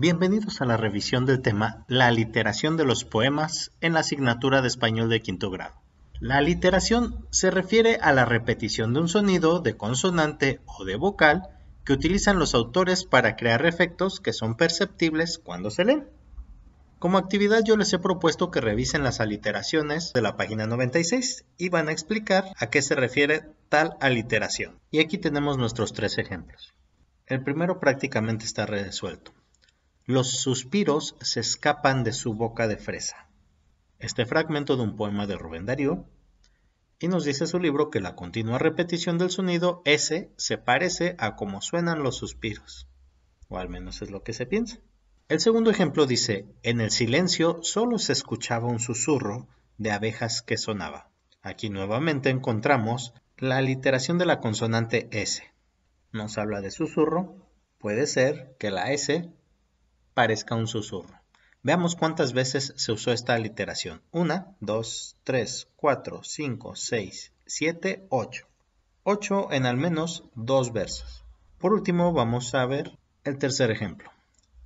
Bienvenidos a la revisión del tema La aliteración de los poemas en la asignatura de español de quinto grado. La aliteración se refiere a la repetición de un sonido de consonante o de vocal que utilizan los autores para crear efectos que son perceptibles cuando se leen. Como actividad yo les he propuesto que revisen las aliteraciones de la página 96 y van a explicar a qué se refiere tal aliteración. Y aquí tenemos nuestros tres ejemplos. El primero prácticamente está resuelto. Los suspiros se escapan de su boca de fresa. Este fragmento de un poema de Rubén Darío y nos dice su libro que la continua repetición del sonido S se parece a cómo suenan los suspiros, o al menos es lo que se piensa. El segundo ejemplo dice, en el silencio solo se escuchaba un susurro de abejas que sonaba. Aquí nuevamente encontramos la literación de la consonante S. Nos habla de susurro, puede ser que la S parezca un susurro. Veamos cuántas veces se usó esta aliteración. 1, 2, 3, 4, 5, 6, 7, 8. 8 en al menos dos versos. Por último, vamos a ver el tercer ejemplo.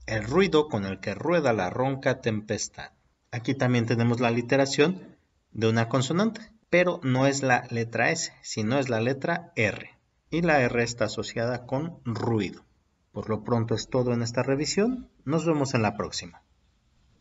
El ruido con el que rueda la ronca tempestad. Aquí también tenemos la aliteración de una consonante, pero no es la letra S, sino es la letra R. Y la R está asociada con ruido. Por lo pronto es todo en esta revisión. Nos vemos en la próxima.